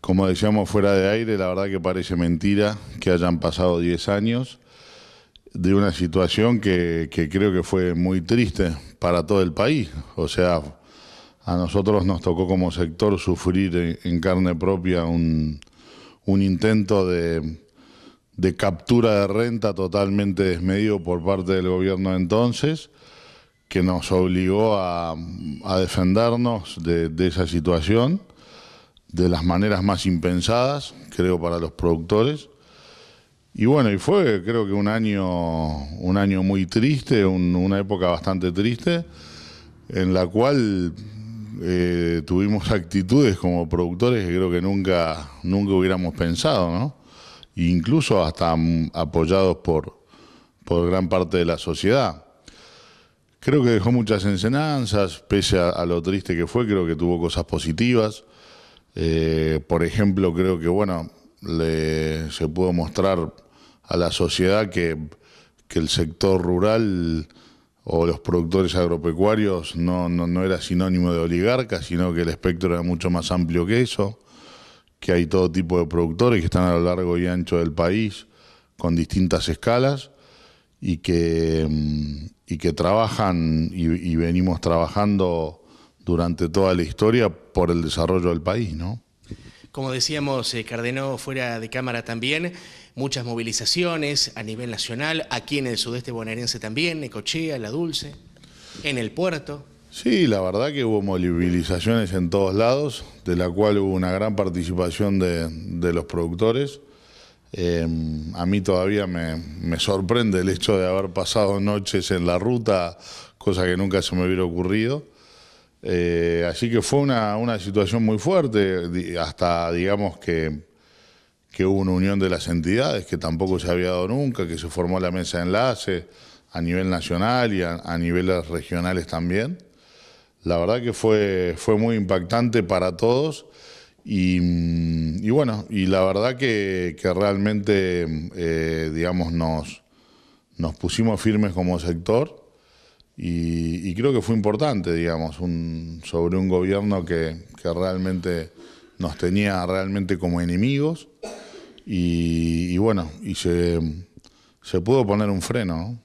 Como decíamos fuera de aire, la verdad que parece mentira que hayan pasado 10 años de una situación que, creo que fue muy triste para todo el país. O sea, a nosotros nos tocó como sector sufrir en, carne propia un, intento de, captura de renta totalmente desmedido por parte del gobierno entonces, que nos obligó a, defendernos de, esa situación de las maneras más impensadas, creo, para los productores. Y bueno, y fue creo que un año, un año muy triste, una época bastante triste, en la cual eh, tuvimos actitudes como productores que creo que nunca, nunca hubiéramos pensado, ¿no? E incluso hasta mm, apoyados por, por gran parte de la sociedad. Creo que dejó muchas enseñanzas, pese a lo triste que fue, creo que tuvo cosas positivas. Eh, por ejemplo, creo que bueno, se pudo mostrar a la sociedad que, el sector rural o los productores agropecuarios no, no, era sinónimo de oligarca, sino que el espectro era mucho más amplio que eso, que hay todo tipo de productores que están a lo largo y ancho del país con distintas escalas y que, mm, y que trabajan y, y venimos trabajando durante toda la historia por el desarrollo del país, ¿no? Como decíamos, eh, Cardenó, fuera de cámara también, muchas movilizaciones a nivel nacional, aquí en el sudeste bonaerense también, Necochea, La Dulce, en el puerto. Sí, la verdad que hubo movilizaciones en todos lados, de la cual hubo una gran participación de, los productores. Em, a mí todavía me sorprende el hecho de haber pasado noches en la ruta, cosa que nunca se me hubiera ocurrido. Eh, así que fue una, situación muy fuerte, hasta digamos que, hubo una unión de las entidades que tampoco se había dado nunca, que se formó la mesa de enlace a nivel nacional y a, niveles regionales también. La verdad que fue, muy impactante para todos mm, y, bueno, y la verdad que, realmente, eh, digamos, nos pusimos firmes como sector y, creo que fue importante, digamos, sobre un gobierno que, realmente nos tenía realmente como enemigos y, bueno, y se, se pudo poner un freno. ¿no?